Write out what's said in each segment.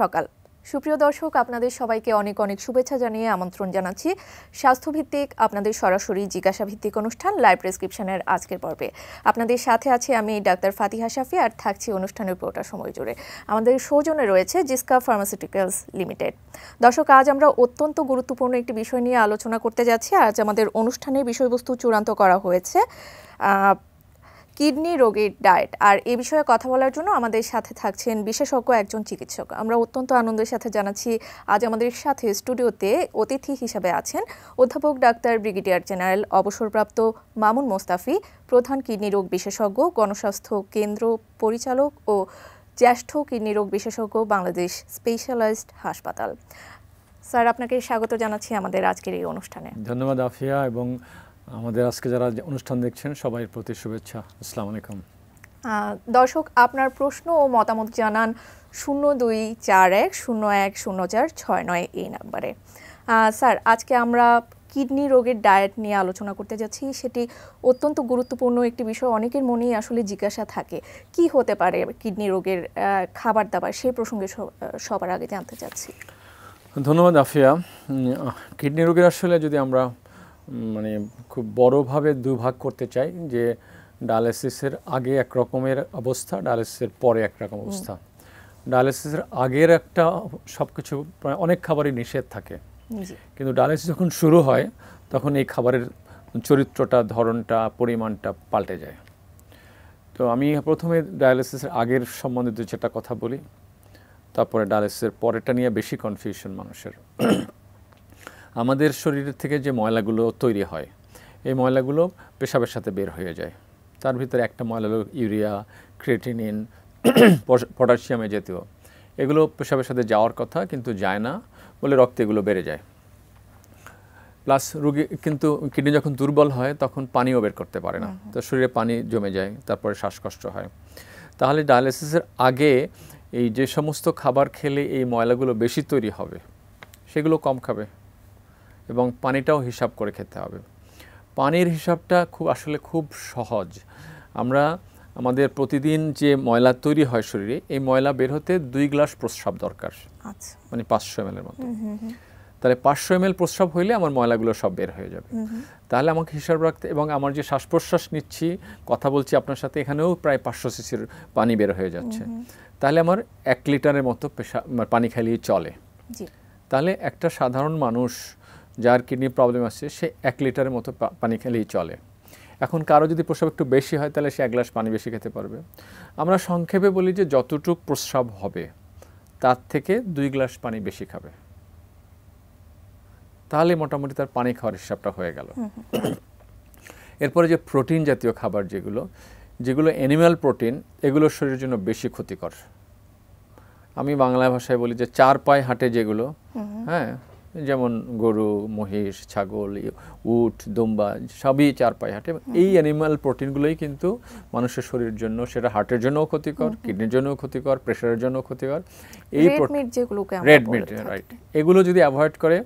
সকাল সুপ্রিয় দর্শক আপনাদের সবাইকে অনেক অনেক শুভেচ্ছা জানিয়ে আমন্ত্রণ জানাচ্ছি স্বাস্থ্যভিত্তিক আপনাদের সরাসরি জিজ্ঞাসা ভিত্তিক অনুষ্ঠান লাইভ প্রেসক্রিপশনের আজকের পর্বে আপনাদের সাথে আছে আমি ডাক্তার ফাতিহা শাফি আর থাকছি অনুষ্ঠানের পুরোটা সময় জুড়ে আমাদের সৌজনে রয়েছে জিসকা ফার্মাসিউটিক্যালস লিমিটেড দর্শক আজ আমরা অত্যন্ত গুরুত্বপূর্ণ একটি বিষয় নিয়ে আলোচনা করতে যাচ্ছি আজ আমাদের অনুষ্ঠানের বিষয়বস্তু চূড়ান্ত করা হয়েছে কিডনি রোগীর ডায়েট আর এ বিষয়ে কথা বলার জন্য আমাদের সাথে থাকছেন বিশেষজ্ঞ একজন চিকিৎসক আমরা অত্যন্ত আনন্দের সাথে জানাচ্ছি আজ আমাদের সাথে স্টুডিওতে অতিথি হিসাবে আছেন অধ্যাপক ডাক্তার ব্রিগেডিয়ার জেনারেল অবসরপ্রাপ্ত মামুন মোস্তাফি প্রধান কিডনি রোগ বিশেষজ্ঞ গণস্বাস্থ্য কেন্দ্র পরিচালক ও জ্যেষ্ঠ কিডনি রোগ বিশেষজ্ঞ বাংলাদেশ স্পেশালাইজড হাসপাতাল স্যার আপনাকে স্বাগত জানাচ্ছি আমাদের আজকের এই অনুষ্ঠানে ধন্যবাদ আফিয়া এবং আমাদের আজকে যারা অনুষ্ঠান দেখছেন সবাই প্রতি শুভেচ্ছা আসসালামু আলাইকুম দর্শক আপনার প্রশ্ন ও মতামত জানান শূন্য দুই চার এক শূন্য এক শূন্য চার ছয় নয় এই নাম্বারে স্যার আজকে আমরা কিডনি রোগের ডায়েট নিয়ে আলোচনা করতে যাচ্ছি সেটি অত্যন্ত গুরুত্বপূর্ণ একটি বিষয় অনেকের মনেই আসলে জিজ্ঞাসা থাকে কি হতে পারে কিডনি রোগের খাবার দাবার সেই প্রসঙ্গে সবার আগে জানতে চাচ্ছি ধন্যবাদ আফিয়া কিডনি রোগের আসলে যদি আমরা মানে খুব বড়ভাবে দুভাগ করতে চাই যে ডায়ালিসিসের আগে একরকমের অবস্থা ডায়ালিসিসের পরে একরকম অবস্থা ডায়ালিসিসের আগের একটা সব কিছু অনেক খাবারই নিষেধ থাকে কিন্তু ডায়ালিসিস যখন শুরু হয় তখন এই খাবারের চরিত্রটা ধরনটা পরিমাণটা পাল্টে যায় তো আমি প্রথমে ডায়ালিসিসের আগের সম্বন্ধে যেটা কথা বলি তারপরে ডায়ালিসিসের পরেটা নিয়ে বেশি কনফিউশন মানুষের আমাদের শরীরের থেকে যে ময়লাগুলো তৈরি হয় এই ময়লাগুলো পেশাবের সাথে বের হয়ে যায় তার ভিতরে একটা ময়লা হলো ইউরিয়া ক্রেটিনিন পটাশিয়ামে জাতীয় এগুলো পেশাবের সাথে যাওয়ার কথা কিন্তু যায় না বলে রক্তে এগুলো বেড়ে যায় প্লাস রুগী কিন্তু কিডনি যখন দুর্বল হয় তখন পানিও বের করতে পারে না তো শরীরে পানি জমে যায় তারপরে শ্বাসকষ্ট হয় তাহলে ডায়ালিসিসের আগে এই যে সমস্ত খাবার খেলে এই ময়লাগুলো বেশি তৈরি হবে সেগুলো কম খাবে এবং পানিটাও হিসাব করে খেতে হবে পানির হিসাবটা খুব আসলে খুব সহজ আমরা আমাদের প্রতিদিন যে ময়লা তৈরি হয় শরীরে এই ময়লা বের হতে দুই গ্লাস প্রস্রাব দরকার আচ্ছা। মানে পাঁচশো এম এর মতো তাহলে পাঁচশো এম এল প্রস্রাব হইলে আমার ময়লাগুলো সব বের হয়ে যাবে তাহলে আমাকে হিসাব রাখতে এবং আমার যে শ্বাস প্রশ্বাস নিচ্ছি কথা বলছি আপনার সাথে এখানেও প্রায় পাঁচশো সিসির পানি বের হয়ে যাচ্ছে তাহলে আমার এক লিটারের মতো পেশা মানে পানি খাইলেই চলে তাহলে একটা সাধারণ মানুষ যার কিডনি প্রবলেম আসছে সে এক লিটারের মতো পানি খেলেই চলে এখন কারো যদি প্রস্রাব একটু বেশি হয় তাহলে সে এক গ্লাস পানি বেশি খেতে পারবে আমরা সংক্ষেপে বলি যে যতটুক প্রস্রাব হবে তার থেকে দুই গ্লাস পানি বেশি খাবে তাহলে মোটামুটি তার পানি খাওয়ার হিসাবটা হয়ে গেল এরপরে যে প্রোটিন জাতীয় খাবার যেগুলো যেগুলো অ্যানিম্যাল প্রোটিন এগুলো শরীরের জন্য বেশি ক্ষতিকর আমি বাংলা ভাষায় বলি যে চার পায়ে হাঁটে যেগুলো হ্যাঁ যেমন গরু মহিষ ছাগল উট দুম্বা সবই চার পায়ে হাঁটে এই অ্যানিম্যাল প্রোটিনগুলোই কিন্তু মানুষের শরীরের জন্য সেটা হার্টের জন্যও ক্ষতিকর কিডনির জন্যও ক্ষতিকর প্রেশারের জন্য ক্ষতিকর এই রেড মিট রাইট এগুলো যদি অ্যাভয়েড করে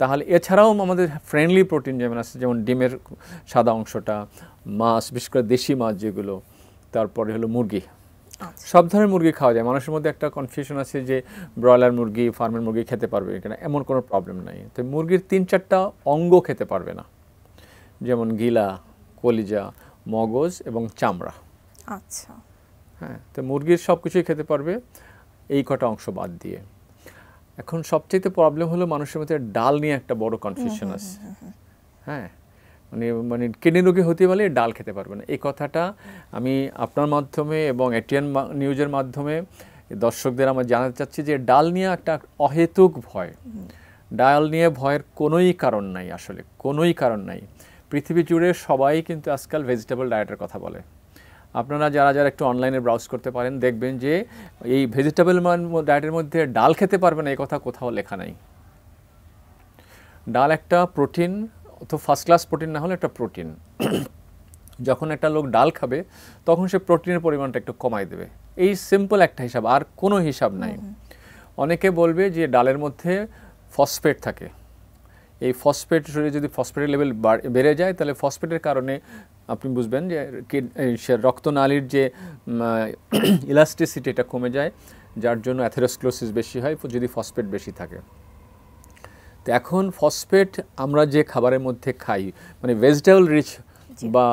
তাহলে এছাড়াও আমাদের ফ্রেন্ডলি প্রোটিন যেমন আছে যেমন ডিমের সাদা অংশটা মাছ বিশেষ করে দেশি মাছ যেগুলো তারপরে হলো মুরগি আচ্ছা। সব ধরনের মুরগি খাওয়া যায় মানুষের মধ্যে একটা কনফিউশন আছে যে ব্রয়লার মুরগি ফার্মের মুরগি খেতে পারবে কিনা এমন কোনো প্রবলেম নাই তো মুরগির তিন চারটা অঙ্গ খেতে পারবে না যেমন গিলা কলিজা মগজ এবং চামড়া আচ্ছা হ্যাঁ তো মুরগির সব কিছুই খেতে পারবে এই কটা অংশ বাদ দিয়ে এখন সবচেয়ে প্রবলেম হলো মানুষের মধ্যে ডাল নিয়ে একটা বড় কনফিউশন আছে হ্যাঁ মানে মানে কিডনি রোগী হতে পারলে ডাল খেতে পারবেন এই কথাটা আমি আপনার মাধ্যমে এবং এটিএন নিউজের মাধ্যমে দর্শকদের আমার জানাতে চাচ্ছি যে ডাল নিয়ে একটা অহেতুক ভয় ডাল নিয়ে ভয়ের কোনোই কারণ নাই আসলে কোনোই কারণ নাই পৃথিবী জুড়ে সবাই কিন্তু আজকাল ভেজিটেবল ডায়েটের কথা বলে আপনারা যারা যারা একটু অনলাইনে ব্রাউজ করতে পারেন দেখবেন যে এই ভেজিটেবল ডায়েটের মধ্যে ডাল খেতে পারবে না এই কথা কোথাও লেখা নাই ডাল একটা প্রোটিন তো ফার্স্ট ক্লাস প্রোটিন না হলে একটা প্রোটিন যখন একটা লোক ডাল খাবে তখন সে প্রোটিনের পরিমাণটা একটু কমাই দেবে এই সিম্পল একটা হিসাব আর কোনো হিসাব নাই অনেকে বলবে যে ডালের মধ্যে ফসফেট থাকে এই ফসফেট শরীরে যদি ফসফেটের লেভেল বেড়ে যায় তাহলে ফসফেটের কারণে আপনি বুঝবেন যে সে রক্তনালীর যে ইলাস্টিসিটি এটা কমে যায় যার জন্য অ্যাথেরোস্ক্লোসিস বেশি হয় যদি ফসফেট বেশি থাকে তো এখন ফসফেট আমরা যে খাবারের মধ্যে খাই মানে ভেজিটেবল রিচ বা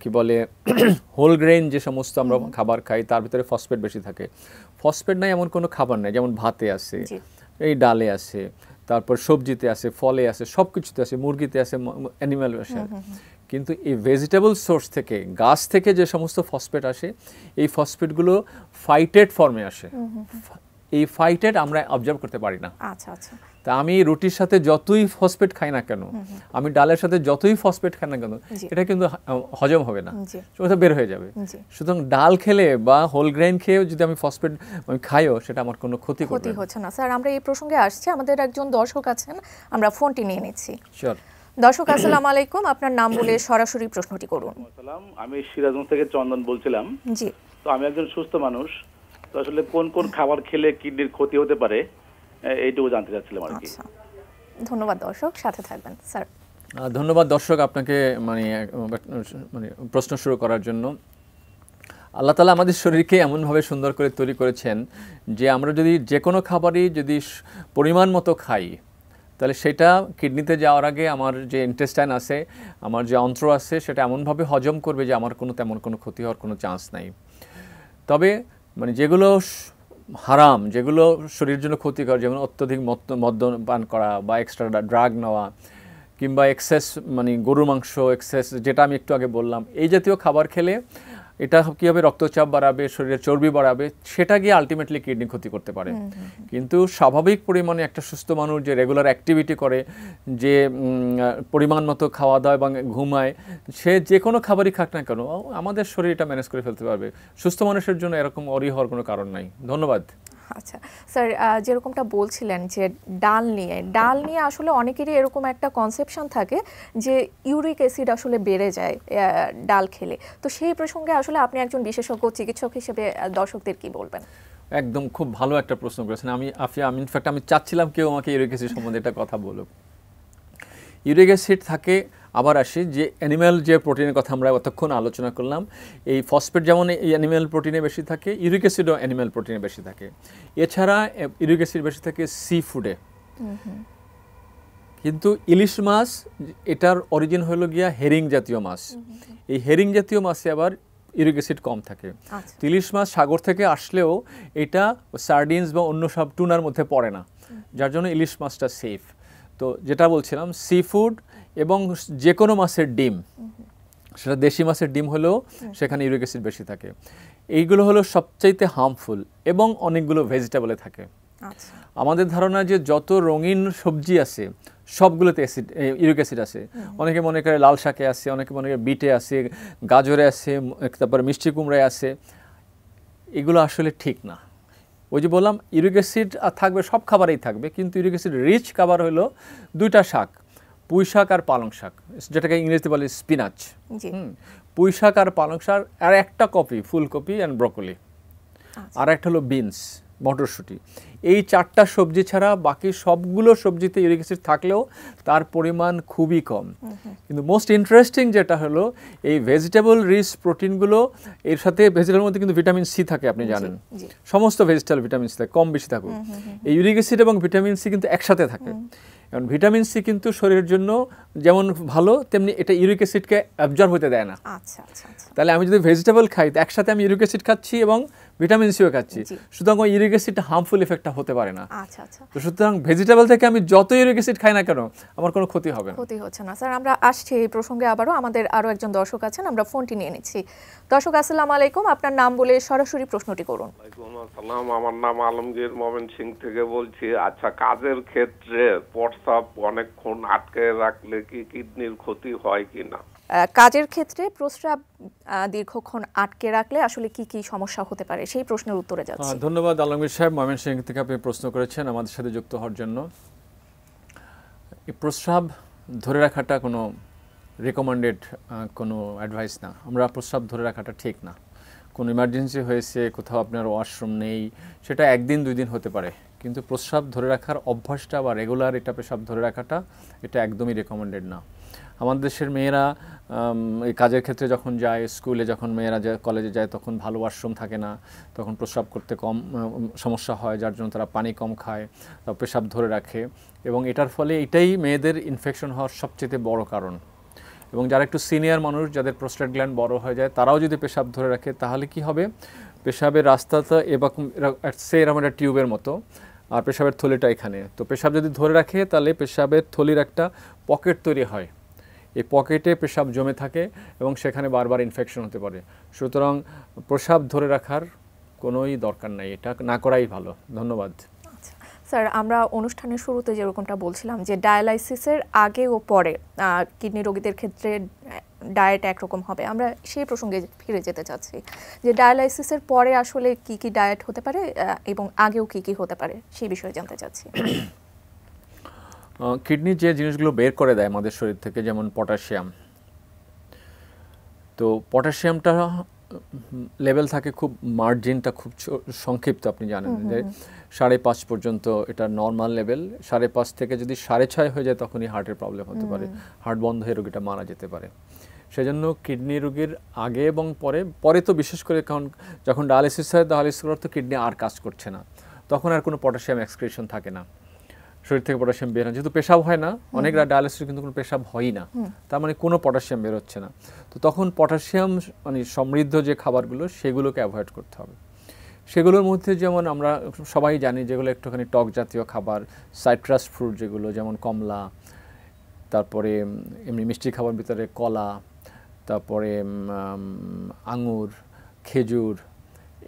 কি বলে হোল গ্রেন যে সমস্ত আমরা খাবার খাই তার ভিতরে ফসফেট বেশি থাকে ফসফেট নাই এমন কোনো খাবার নাই যেমন ভাতে আছে এই ডালে আছে তারপর সবজিতে আছে ফলে আছে সব কিছুতে আছে মুরগিতে আছে অ্যানিম্যাল আছে কিন্তু এই ভেজিটেবল সোর্স থেকে গাছ থেকে যে সমস্ত ফসফেট আসে এই ফসফেটগুলো ফাইটেড ফর্মে আসে এই ফাইটেড আমরা অবজার্ভ করতে পারি না আচ্ছা আচ্ছা তা আমি রুটির সাথে যতই ফসফেট খাই না কেন আমি ডালের সাথে যতই ফসফেট খাই না কেন এটা কিন্তু হজম হবে না ওটা বের হয়ে যাবে সুতরাং ডাল খেলে বা হোল গ্রেন খেয়েও যদি আমি ফসফেট আমি খাইও সেটা আমার কোনো ক্ষতি ক্ষতি হচ্ছে না স্যার আমরা এই প্রসঙ্গে আসছি আমাদের একজন দর্শক আছেন আমরা ফোনটি নিয়ে নিচ্ছি দর্শক আসসালাম আলাইকুম আপনার নাম বলে সরাসরি প্রশ্নটি করুন আমি সিরাজগঞ্জ থেকে চন্দন বলছিলাম জি তো আমি একজন সুস্থ মানুষ তো আসলে কোন কোন খাবার খেলে কিডনির ক্ষতি হতে পারে এইটুকু জানতে চাচ্ছিলাম আর কি আচ্ছা। ধন্যবাদ দর্শক সাথে থাকবেন স্যার ধন্যবাদ দর্শক আপনাকে মানে মানে প্রশ্ন শুরু করার জন্য আল্লাহ তালা আমাদের শরীরকে এমনভাবে সুন্দর করে তৈরি করেছেন যে আমরা যদি যে কোনো খাবারই যদি পরিমাণ মতো খাই তাহলে সেটা কিডনিতে যাওয়ার আগে আমার যে ইন্টেস্টাইন আছে আমার যে অন্ত্র আছে সেটা এমনভাবে হজম করবে যে আমার কোনো তেমন কোনো ক্ষতি হওয়ার কোনো চান্স নাই তবে মানে যেগুলো হারাম যেগুলো শরীরের জন্য ক্ষতিকর যেমন অত্যধিক মদ্য পান করা বা এক্সট্রা ড্রাগ নেওয়া কিংবা এক্সেস মানে গরুর মাংস এক্সেস যেটা আমি একটু আগে বললাম এই জাতীয় খাবার খেলে এটা কীভাবে রক্তচাপ বাড়াবে শরীরের চর্বি বাড়াবে সেটা গিয়ে আলটিমেটলি কিডনি ক্ষতি করতে পারে কিন্তু স্বাভাবিক পরিমাণে একটা সুস্থ মানুষ যে রেগুলার অ্যাক্টিভিটি করে যে পরিমাণ মতো খাওয়া দাওয়া এবং ঘুমায় সে যে কোনো খাবারই খাক না কেন আমাদের শরীর এটা ম্যানেজ করে ফেলতে পারবে সুস্থ মানুষের জন্য এরকম অরি হওয়ার কোনো কারণ নাই ধন্যবাদ আচ্ছা স্যার যেরকমটা বলছিলেন যে ডাল নিয়ে ডাল নিয়ে আসলে অনেকেরই এরকম একটা কনসেপশন থাকে যে ইউরিক অ্যাসিড আসলে বেড়ে যায় ডাল খেলে তো সেই প্রসঙ্গে আসলে আপনি একজন বিশেষজ্ঞ চিকিৎসক হিসেবে দর্শকদের কি বলবেন একদম খুব ভালো একটা প্রশ্ন করেছেন আমি আফিয়া আমি ইনফ্যাক্ট আমি চাচ্ছিলাম কেউ আমাকে ইউরিক অ্যাসিড সম্বন্ধে এটা কথা বলুক ইউরিক অ্যাসিড থাকে আবার আসি যে অ্যানিম্যাল যে প্রোটিনের কথা আমরা এতক্ষণ আলোচনা করলাম এই ফসফেট যেমন এই অ্যানিম্যাল প্রোটিনে বেশি থাকে ইউরিক অ্যাসিডও অ্যানিম্যাল প্রোটিনে বেশি থাকে এছাড়া ইউরিক অ্যাসিড বেশি থাকে সি ফুডে কিন্তু ইলিশ মাছ এটার অরিজিন হলো গিয়া হেরিং জাতীয় মাছ এই হেরিং জাতীয় মাছে আবার ইউরিক অ্যাসিড কম থাকে আচ্ছা। ইলিশ মাছ সাগর থেকে আসলেও এটা সার্ডিনস বা অন্য সব টুনার মধ্যে পড়ে না যার জন্য ইলিশ মাছটা সেফ তো যেটা বলছিলাম সি ফুড এবং যে কোনো মাছের ডিম সেটা দেশি মাছের ডিম হলেও সেখানে ইউরিক অ্যাসিড বেশি থাকে এইগুলো হলো সবচাইতে হার্মফুল এবং অনেকগুলো ভেজিটেবলে থাকে আচ্ছা। আমাদের ধারণা যে যত রঙিন সবজি আছে সবগুলোতে অ্যাসিড ইউরিক অ্যাসিড আছে অনেকে মনে করে লাল শাকে আছে অনেকে মনে করে বিটে আছে গাজরে আছে তারপরে মিষ্টি কুমড়ায় আছে এগুলো আসলে ঠিক না ওই যে বললাম ইউরিক অ্যাসিড থাকবে সব খাবারেই থাকবে কিন্তু ইউরিক অ্যাসিড রিচ খাবার হলো দুইটা শাক পুঁই শাক আর পালং শাক যেটাকে ইংরেজিতে বলে স্পিনাচ পুঁই শাক আর পালং শাক আর একটা কপি ফুলকপি অ্যান্ড আচ্ছা। ব্রকলি আর একটা হলো বিনস মটরশুঁটি এই চারটা সবজি ছাড়া বাকি সবগুলো সবজিতে ইউরিক অ্যাসিড থাকলেও তার পরিমাণ খুবই কম কিন্তু মোস্ট ইন্টারেস্টিং যেটা হলো এই ভেজিটেবল রিচ প্রোটিনগুলো এর সাথে ভেজিটেবল মধ্যে কিন্তু ভিটামিন সি থাকে আপনি জানেন সমস্ত ভেজিটেবল ভিটামিন সি থাকে কম বেশি থাকুক এই ইউরিক অ্যাসিড এবং ভিটামিন সি কিন্তু একসাথে থাকে কারণ ভিটামিন সি কিন্তু শরীরের জন্য যেমন ভালো তেমনি এটা ইউরিক অ্যাসিডকে অ্যাবজর্ব হতে দেয় না আচ্ছা আচ্ছা, আচ্ছা। তাহলে আমি যদি ভেজিটেবল খাই একসাথে আমি ইউরিক অ্যাসিড খাচ্ছি এবং ভিটামিন সিও খাচ্ছি সুতরাং ওই ইউরিক অ্যাসিডটা হার্মফুল ইফেক্টটা হতে পারে না আচ্ছা আচ্ছা তো সুতরাং ভেজিটেবল থেকে আমি যত ইউরিক অ্যাসিড খাই না কেন আমার কোনো ক্ষতি হবে না ক্ষতি হচ্ছে না স্যার আমরা আসছি এই প্রসঙ্গে আবারও আমাদের আরও একজন দর্শক আছেন আমরা ফোনটি নিয়ে নিচ্ছি দর্শক আসসালামু আলাইকুম আপনার নাম বলে সরাসরি প্রশ্নটি করুন আসসালাম আমার নাম আলমগীর মোমেন সিং থেকে বলছি আচ্ছা কাজের ক্ষেত্রে প্রস্রাব অনেকক্ষণ আটকে রাখলে কি কিডনির ক্ষতি হয় কি না কাজের ক্ষেত্রে প্রস্রাব দীর্ঘক্ষণ আটকে রাখলে আসলে কি কি সমস্যা হতে পারে সেই প্রশ্নের উত্তরে যাচ্ছি ধন্যবাদ আলমগীর সাহেব সিং থেকে আপনি প্রশ্ন করেছেন আমাদের সাথে যুক্ত হওয়ার জন্য এই প্রস্রাব ধরে রাখাটা কোনো রেকমেন্ডেড কোনো অ্যাডভাইস না আমরা প্রস্রাব ধরে রাখাটা ঠিক না কোনো ইমার্জেন্সি হয়েছে কোথাও আপনার ওয়াশরুম নেই সেটা একদিন দুই দিন হতে পারে কিন্তু প্রস্রাব ধরে রাখার অভ্যাসটা বা রেগুলার এটা প্রস্রাব ধরে রাখাটা এটা একদমই রেকমেন্ডেড না আমাদের দেশের মেয়েরা এই কাজের ক্ষেত্রে যখন যায় স্কুলে যখন মেয়েরা যায় কলেজে যায় তখন ভালো ওয়াশরুম থাকে না তখন প্রস্রাব করতে কম সমস্যা হয় যার জন্য তারা পানি কম খায় পেশাব ধরে রাখে এবং এটার ফলে এটাই মেয়েদের ইনফেকশন হওয়ার সবচেয়ে বড় কারণ এবং যারা একটু সিনিয়র মানুষ যাদের প্রোস্টেট গ্ল্যান্ড বড় হয়ে যায় তারাও যদি পেশাব ধরে রাখে তাহলে কি হবে পেশাবের রাস্তাটা এরকম সে এরকম একটা টিউবের মতো আর পেশাবের থলিটা এখানে তো পেশাব যদি ধরে রাখে তাহলে পেশাবের থলির একটা পকেট তৈরি হয় এই পকেটে পেশাব জমে থাকে এবং সেখানে বারবার ইনফেকশন হতে পারে সুতরাং প্রসাব ধরে রাখার কোনোই দরকার নাই এটা না করাই ভালো ধন্যবাদ আচ্ছা, স্যার আমরা অনুষ্ঠানের শুরুতে যেরকমটা বলছিলাম যে ডায়ালাইসিসের আগে ও পরে কিডনি রোগীদের ক্ষেত্রে ডায়েট একরকম হবে আমরা সেই প্রসঙ্গে ফিরে যেতে চাচ্ছি যে ডায়ালাইসিসের পরে আসলে কি কি ডায়েট হতে পারে এবং আগেও কি কি হতে পারে সেই বিষয়ে জানতে চাচ্ছি কিডনি যে জিনিসগুলো বের করে দেয় আমাদের শরীর থেকে যেমন পটাশিয়াম তো পটাশিয়ামটা লেভেল থাকে খুব মার্জিনটা খুব সংক্ষিপ্ত আপনি জানেন যে সাড়ে পাঁচ পর্যন্ত এটা নর্মাল লেভেল সাড়ে পাঁচ থেকে যদি সাড়ে ছয় হয়ে যায় তখনই হার্টের প্রবলেম হতে পারে হার্ট বন্ধ হয়ে রোগীটা মারা যেতে পারে সেজন্য কিডনি রোগীর আগে এবং পরে পরে তো বিশেষ করে কারণ যখন ডায়ালিসিস হয় ডায়ালিসিস করার তো কিডনি আর কাজ করছে না তখন আর কোনো পটাশিয়াম এক্সক্রিশন থাকে না শরীর থেকে পটাশিয়াম বের হয় যেহেতু পেশাব হয় না অনেক ডায়ালিসিস কিন্তু কোনো পেশাব হয়ই না তার মানে কোনো পটাশিয়াম বেরোচ্ছে না তো তখন পটাশিয়াম মানে সমৃদ্ধ যে খাবারগুলো সেগুলোকে অ্যাভয়েড করতে হবে সেগুলোর মধ্যে যেমন আমরা সবাই জানি যেগুলো একটুখানি টক জাতীয় খাবার সাইট্রাস ফ্রুট যেগুলো যেমন কমলা তারপরে এমনি মিষ্টি খাবার ভিতরে কলা তারপরে আঙুর খেজুর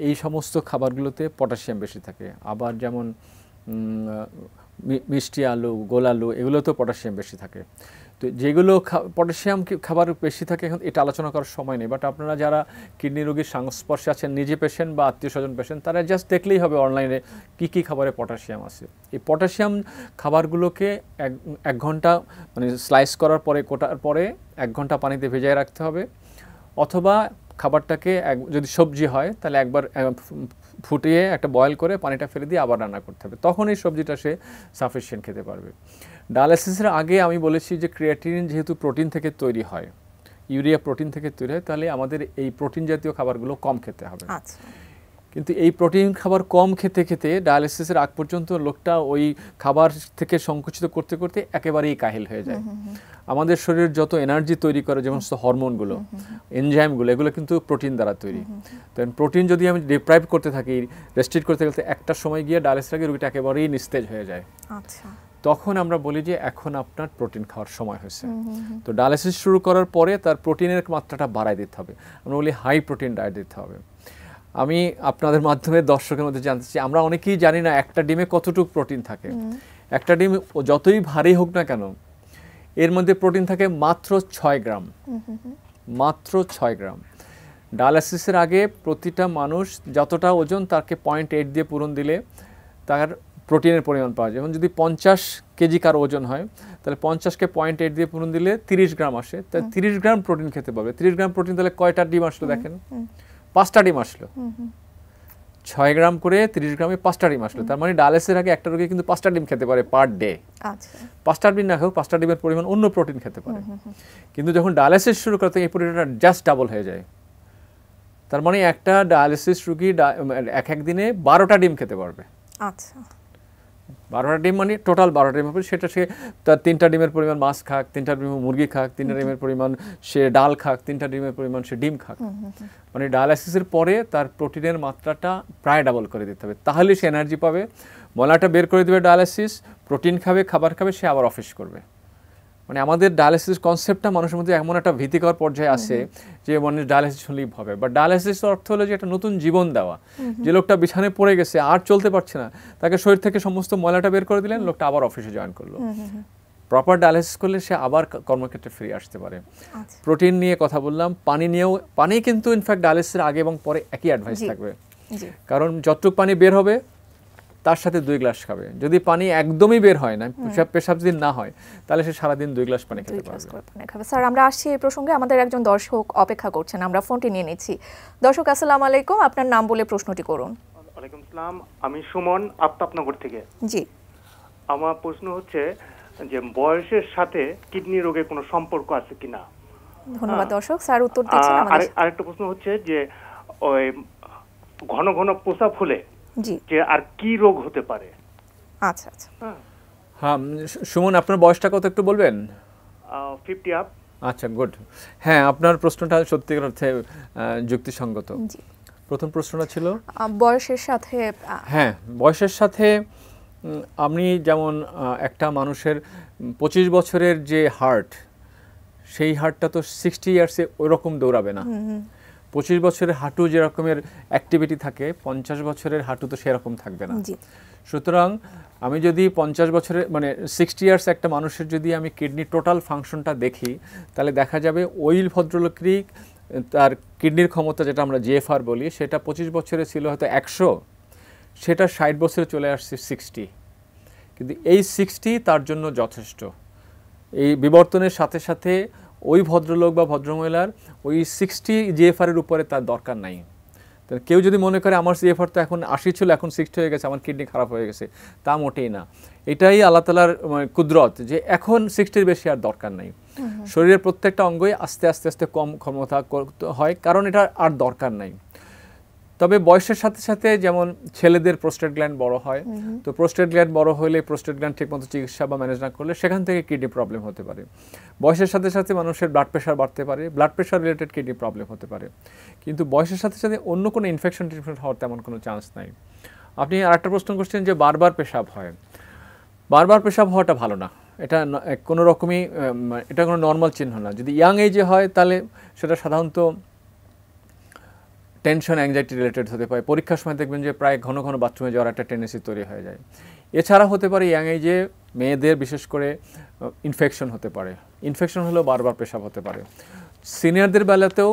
এই সমস্ত খাবারগুলোতে পটাশিয়াম বেশি থাকে আবার যেমন মিষ্টি আলু গোল আলু এগুলো তো পটাশিয়াম বেশি থাকে তো যেগুলো পটাশিয়াম খাবার বেশি থাকে এখন এটা আলোচনা করার সময় নেই বাট আপনারা যারা কিডনি রোগীর সংস্পর্শে আছেন নিজে পেশেন্ট বা আত্মীয় স্বজন পেশেন্ট তারা জাস্ট দেখলেই হবে অনলাইনে কি কি খাবারে পটাশিয়াম আছে এই পটাশিয়াম খাবারগুলোকে এক এক ঘন্টা মানে স্লাইস করার পরে কোটার পরে এক ঘন্টা পানিতে ভেজায় রাখতে হবে অথবা খাবারটাকে এক যদি সবজি হয় তাহলে একবার ফুটিয়ে একটা বয়েল করে পানিটা ফেলে দিয়ে আবার রান্না করতে হবে তখন এই সবজিটা সে সাফিসিয়েন্ট খেতে পারবে ডায়ালাসিসের আগে আমি বলেছি যে ক্রিয়েটিন যেহেতু প্রোটিন থেকে তৈরি হয় ইউরিয়া প্রোটিন থেকে তৈরি হয় তাহলে আমাদের এই প্রোটিন জাতীয় খাবারগুলো কম খেতে হবে আচ্ছা কিন্তু এই প্রোটিন খাবার কম খেতে খেতে ডায়ালিসিসের আগ পর্যন্ত লোকটা ওই খাবার থেকে সংকুচিত করতে করতে একেবারেই কাহিল হয়ে যায় আমাদের শরীরের যত এনার্জি তৈরি করে যেমন হরমোনগুলো এনজাইমগুলো এগুলো কিন্তু প্রোটিন দ্বারা তৈরি তো প্রোটিন যদি আমি ডিপ্রাইভ করতে থাকি রেস্ট্রিক্ট করতে গেলে একটা সময় গিয়ে ডায়ালিসিস আগে রুগীটা একেবারেই নিস্তেজ হয়ে যায় আচ্ছা। তখন আমরা বলি যে এখন আপনার প্রোটিন খাওয়ার সময় হয়েছে তো ডায়ালিসিস শুরু করার পরে তার প্রোটিনের মাত্রাটা বাড়ায় দিতে হবে আমরা বলি হাই প্রোটিন ডায়েট দিতে হবে আমি আপনাদের মাধ্যমে দর্শকের মধ্যে জানতে চাই আমরা অনেকেই জানি না একটা ডিমে কতটুকু প্রোটিন থাকে একটা ডিম যতই ভারী হোক না কেন এর মধ্যে প্রোটিন থাকে মাত্র ছয় গ্রাম মাত্র ছয় গ্রাম ডায়ালিসিসের আগে প্রতিটা মানুষ যতটা ওজন তাকে পয়েন্ট এইট দিয়ে পূরণ দিলে তার প্রোটিনের পরিমাণ পাওয়া যায় যেমন যদি পঞ্চাশ কেজি কার ওজন হয় তাহলে পঞ্চাশকে পয়েন্ট এইট দিয়ে পূরণ দিলে তিরিশ গ্রাম আসে তাহলে তিরিশ গ্রাম প্রোটিন খেতে পাবে তিরিশ গ্রাম প্রোটিন তাহলে কয়টা ডিম আসলে দেখেন পাঁচটা ডিম আসলো ছয় গ্রাম করে তিরিশ গ্রামে পাঁচটা ডিম আসলো তার মানে ডায়ালিসের আগে একটা রোগী কিন্তু পাঁচটা ডিম খেতে পারে পার ডে আচ্ছা। পাঁচটা ডিম না হোক পাঁচটা ডিমের পরিমাণ অন্য প্রোটিন খেতে পারে কিন্তু যখন ডায়ালিসিস শুরু করতে এই প্রোটিনটা জাস্ট ডাবল হয়ে যায় তার মানে একটা ডায়ালিসিস রুগী এক এক দিনে বারোটা ডিম খেতে পারবে আচ্ছা বারোটা ডিম মানে টোটাল বারোটা ডিম হবে সেটা সে তার তিনটা ডিমের পরিমাণ মাছ খাক তিনটা ডিম মুরগি খাক তিনটা ডিমের পরিমাণ সে ডাল খাক তিনটা ডিমের পরিমাণ সে ডিম খাক মানে ডায়ালাইসিসের পরে তার প্রোটিনের মাত্রাটা প্রায় ডাবল করে দিতে হবে তাহলে সে এনার্জি পাবে মলাটা বের করে দেবে ডায়ালাইসিস প্রোটিন খাবে খাবার খাবে সে আবার অফিস করবে মানে আমাদের ডায়ালিসিস কনসেপ্টটা মানুষের মধ্যে এমন একটা ভীতিকর পর্যায়ে আসে যে মানে ডায়ালিসিস হলেই হবে বা ডায়ালিসিস অর্থ হলো যে একটা নতুন জীবন দেওয়া যে লোকটা বিছানায় পড়ে গেছে আর চলতে পারছে না তাকে শরীর থেকে সমস্ত ময়লাটা বের করে দিলেন লোকটা আবার অফিসে জয়েন করলো প্রপার ডায়ালিসিস করলে সে আবার কর্মক্ষেত্রে ফিরে আসতে পারে প্রোটিন আচ্ছা। নিয়ে কথা বললাম পানি নিয়েও পানি কিন্তু ইনফ্যাক্ট ডায়ালিসিসের আগে এবং পরে একই অ্যাডভাইস থাকবে কারণ যতটুকু পানি বের হবে তার সাথে দুই গ্লাস খাবে যদি পানি একদমই বের হয় না পেশাব পেশাব যদি না হয় তাহলে সে সারাদিন দুই গ্লাস পানি খেতে পারবে স্যার আমরা আসছি এই প্রসঙ্গে আমাদের একজন দর্শক অপেক্ষা করছেন আমরা ফোনটি নিয়ে নিচ্ছি দর্শক আসসালামু আলাইকুম আপনার নাম বলে প্রশ্নটি করুন ওয়ালাইকুম সালাম আমি সুমন আফতাবনগর থেকে জি আমার প্রশ্ন হচ্ছে যে বয়সের সাথে কিডনি রোগের কোনো সম্পর্ক আছে কিনা ধন্যবাদ হ্যাঁ। দর্শক স্যার উত্তর দিচ্ছেন আমাদের আরেকটা প্রশ্ন হচ্ছে যে ওই ঘন ঘন পোষা ফুলে যে আর কি রোগ হতে পারে আচ্ছা আচ্ছা হ্যাঁ, হ্যাঁ সুমন আপনার বয়সটা কত একটু বলবেন ফিফটি আপ আচ্ছা গুড হ্যাঁ আপনার প্রশ্নটা সত্যিকার অর্থে যুক্তিসঙ্গত প্রথম প্রশ্নটা ছিল বয়সের সাথে হ্যাঁ বয়সের সাথে আপনি যেমন একটা মানুষের পঁচিশ বছরের যে হার্ট সেই হার্টটা তো সিক্সটি ইয়ার্সে ওরকম দৌড়াবে না পঁচিশ বছরের হাঁটু যেরকমের অ্যাক্টিভিটি থাকে পঞ্চাশ বছরের হাঁটু তো সেরকম থাকবে না সুতরাং আমি যদি পঞ্চাশ বছরের মানে সিক্সটি ইয়ার্স একটা মানুষের যদি আমি কিডনি টোটাল ফাংশনটা দেখি তাহলে দেখা যাবে ওইল ভদ্রলোকেরই তার কিডনির ক্ষমতা যেটা আমরা জিএফআর বলি সেটা পঁচিশ বছরে ছিল হয়তো একশো সেটা ষাট বছরে চলে আসছে সিক্সটি কিন্তু এই সিক্সটি তার জন্য যথেষ্ট এই বিবর্তনের সাথে সাথে ওই ভদ্রলোক বা ভদ্রমহিলার ওই সিক্সটি জিএফআরের উপরে তার দরকার নাই কেউ যদি মনে করে আমার সিএফআর তো এখন আশি ছিল এখন সিক্সটি হয়ে গেছে আমার কিডনি খারাপ হয়ে গেছে তা মোটেই না এটাই আল্লাহ তালার কুদরত যে এখন সিক্সটির বেশি আর দরকার নাই শরীরের প্রত্যেকটা অঙ্গই আস্তে আস্তে আস্তে কম ক্ষমতা হয় কারণ এটা আর দরকার নাই তবে বয়সের সাথে সাথে যেমন ছেলেদের প্রোস্টেট গ্ল্যান্ড বড় হয় তো প্রোস্টেট গ্ল্যান্ড বড় হলে প্রোস্টেট গ্ল্যান্ড ঠিকমতো চিকিৎসা বা ম্যানেজ না করলে সেখান থেকে কিডনি প্রবলেম হতে পারে বয়সের সাথে সাথে মানুষের ব্লাড প্রেশার বাড়তে পারে blood pressure related kidney problem হতে পারে কিন্তু বয়সের সাথে সাথে অন্য কোনো ইনফেকশন ট্রিটমেন্ট হওয়ার তেমন কোনো চান্স নাই আপনি আরেকটা প্রশ্ন করছেন যে বারবার পেশাব হয় বারবার পেশাব হওয়াটা ভালো না এটা কোনো রকমই এটা কোনো নর্মাল চিহ্ন না যদি ইয়াং এজে হয় তাহলে সেটা সাধারণত টেনশন অ্যাংজাইটি রিলেটেড হতে পারে পরীক্ষার সময় দেখবেন যে প্রায় ঘন ঘন বাথরুমে যাওয়ার একটা টেন্ডেন্সি তৈরি হয়ে যায় এছাড়া হতে পারে ইয়াং এজে মেয়েদের বিশেষ করে ইনফেকশন হতে পারে ইনফেকশন হলেও বারবার পেশাব হতে পারে সিনিয়রদের বেলাতেও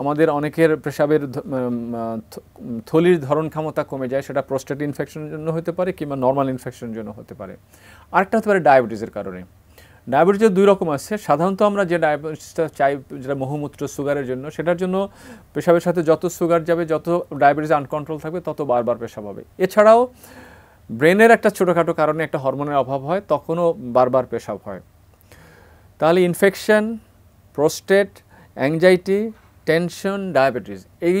আমাদের অনেকের পেশাবের থলির ধরন ক্ষমতা কমে যায় সেটা প্রোস্টেট ইনফেকশনের জন্য হতে পারে কিংবা নর্মাল ইনফেকশনের জন্য হতে পারে আরেকটা হতে পারে ডায়াবেটিসের কারণে ডায়াবেটিসের দুই রকম আছে সাধারণত আমরা যে ডায়াবেটিসটা চাই যেটা মহমূত্র সুগারের জন্য সেটার জন্য পেশাবের সাথে যত সুগার যাবে যত ডায়াবেটিস আনকন্ট্রোল থাকবে তত বারবার পেশাব হবে এছাড়াও ব্রেনের একটা ছোটোখাটো কারণে একটা হরমোনের অভাব হয় তখনও বারবার পেশাব হয় তাহলে infection prostate anxiety tension diabetes এই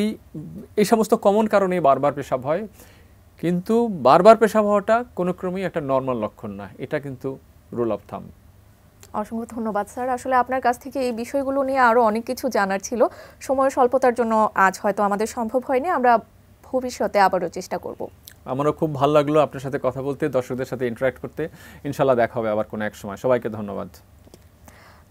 এই সমস্ত কমন কারণে বারবার পেশাব হয় কিন্তু বারবার পেশাব হওয়াটা কোনো ক্রমেই একটা নর্মাল লক্ষণ না এটা কিন্তু রুল অফ থাম্প অসংখ্য ধন্যবাদ স্যার আসলে আপনার কাছ থেকে এই বিষয়গুলো নিয়ে আরও অনেক কিছু জানার ছিল সময় স্বল্পতার জন্য আজ হয়তো আমাদের সম্ভব হয়নি আমরা ভবিষ্যতে আবারও চেষ্টা করব আমারও খুব ভালো লাগলো আপনার সাথে কথা বলতে দর্শকদের সাথে ইন্টারাক্ট করতে ইনশাল্লাহ দেখা হবে আবার কোনো এক সময় সবাইকে ধন্যবাদ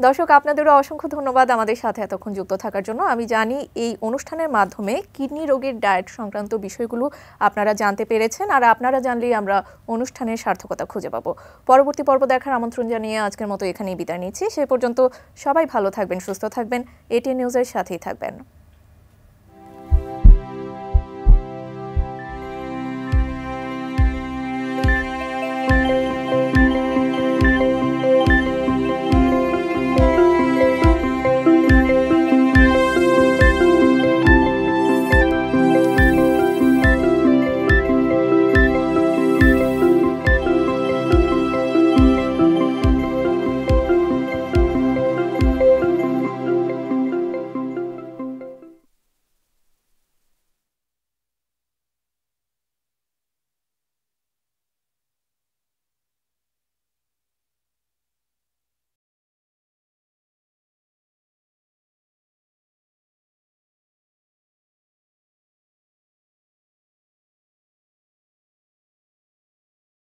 দর্শক আপনাদেরও অসংখ্য ধন্যবাদ আমাদের সাথে এতক্ষণ যুক্ত থাকার জন্য আমি জানি এই অনুষ্ঠানের মাধ্যমে কিডনি রোগের ডায়েট সংক্রান্ত বিষয়গুলো আপনারা জানতে পেরেছেন আর আপনারা জানলেই আমরা অনুষ্ঠানের সার্থকতা খুঁজে পাবো পরবর্তী পর্ব দেখার আমন্ত্রণ জানিয়ে আজকের মতো এখানেই বিদায় নিচ্ছি সে পর্যন্ত সবাই ভালো থাকবেন সুস্থ থাকবেন এটিএন নিউজের সাথেই থাকবেন